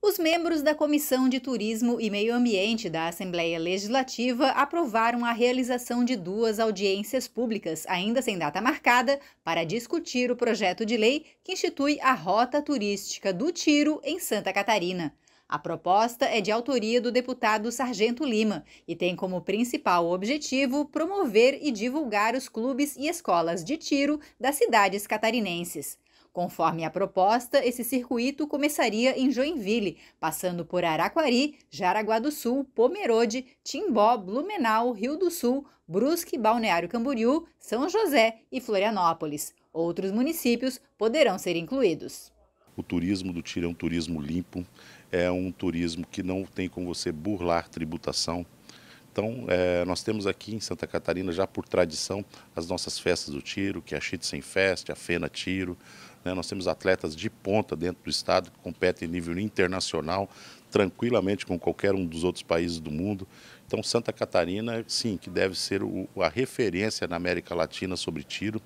Os membros da Comissão de Turismo e Meio Ambiente da Assembleia Legislativa aprovaram a realização de duas audiências públicas, ainda sem data marcada, para discutir o projeto de lei que institui a Rota Turística do Tiro em Santa Catarina. A proposta é de autoria do deputado Sargento Lima e tem como principal objetivo promover e divulgar os clubes e escolas de tiro das cidades catarinenses. Conforme a proposta, esse circuito começaria em Joinville, passando por Araquari, Jaraguá do Sul, Pomerode, Timbó, Blumenau, Rio do Sul, Brusque, Balneário Camboriú, São José e Florianópolis. Outros municípios poderão ser incluídos. O turismo do tiro é um turismo limpo, é um turismo que não tem como você burlar tributação. Então, é, nós temos aqui em Santa Catarina, já por tradição, as nossas festas do tiro, que é a sem Fest, a Fena Tiro. Né? Nós temos atletas de ponta dentro do estado que competem em nível internacional, tranquilamente com qualquer um dos outros países do mundo. Então, Santa Catarina, sim, que deve ser o, a referência na América Latina sobre tiro.